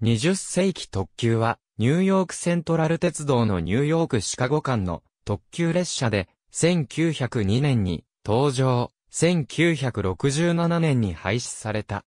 20世紀特急は、ニューヨークセントラル鉄道のニューヨークシカゴ間の特急列車で、1902年に登場、1967年に廃止された。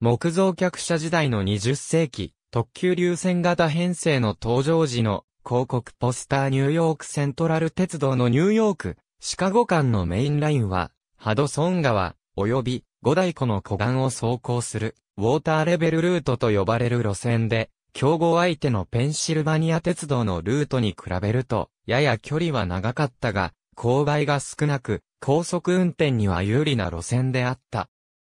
木造客車時代の20世紀、特急流線型編成の登場時の広告ポスターニューヨークセントラル鉄道のニューヨーク、シカゴ間のメインラインは、ハドソン川、及び五大湖の湖岸を走行する。ウォーターレベルルートと呼ばれる路線で、競合相手のペンシルバニア鉄道のルートに比べると、やや距離は長かったが、勾配が少なく、高速運転には有利な路線であった。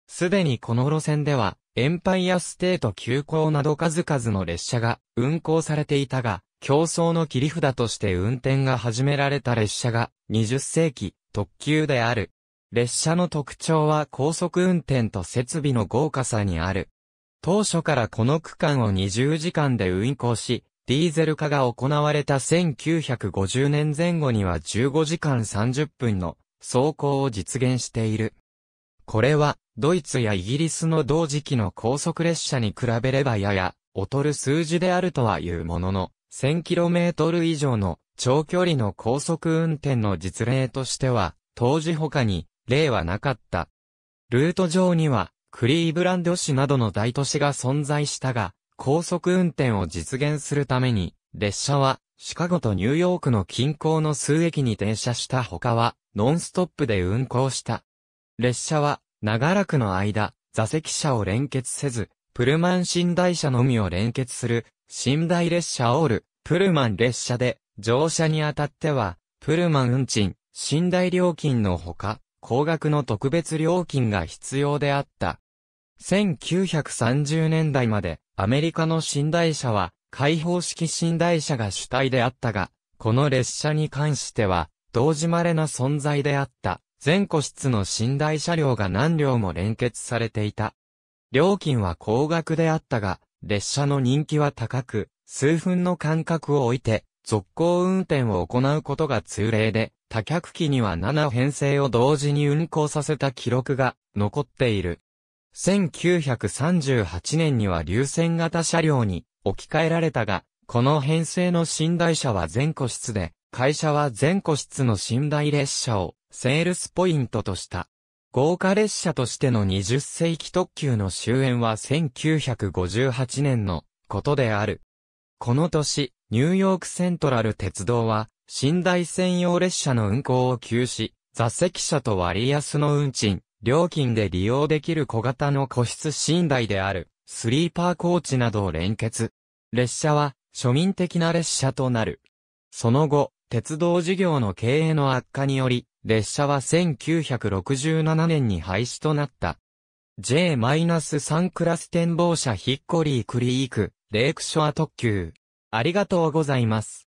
すでにこの路線では、エンパイアステート急行など数々の列車が運行されていたが、競争の切り札として運転が始められた列車が20世紀特急である。列車の特徴は高速運転と設備の豪華さにある。当初からこの区間を20時間で運行し、ディーゼル化が行われた1950年前後には15時間30分の走行を実現している。これは、ドイツやイギリスの同時期の高速列車に比べればやや、劣る数字であるとはいうものの、1000km 以上の長距離の高速運転の実例としては、当時他に例はなかった。ルート上には、クリーブランド市などの大都市が存在したが、高速運転を実現するために、列車は、シカゴとニューヨークの近郊の数駅に停車した他は、ノンストップで運行した。列車は、長らくの間、座席車を連結せず、プルマン寝台車のみを連結する、寝台列車オール、プルマン列車で、乗車にあたっては、プルマン運賃、寝台料金のほか、高額の特別料金が必要であった。1930年代までアメリカの寝台車は開放式寝台車が主体であったが、この列車に関しては同時稀な存在であった。全個室の寝台車両が何両も連結されていた。料金は高額であったが、列車の人気は高く、数分の間隔を置いて、続行運転を行うことが通例で、多脚機には7編成を同時に運行させた記録が残っている。1938年には流線型車両に置き換えられたが、この編成の寝台車は全個室で、会社は全個室の寝台列車をセールスポイントとした。豪華列車としての20世紀特急の終焉は1958年のことである。この年、ニューヨークセントラル鉄道は寝台専用列車の運行を休止、座席車と割安の運賃、料金で利用できる小型の個室寝台である、スリーパーコーチなどを連結。列車は、庶民的な列車となる。その後、鉄道事業の経営の悪化により、列車は1967年に廃止となった。J-3 クラス展望車ヒッコリークリーク、レイクショア特急。ありがとうございます。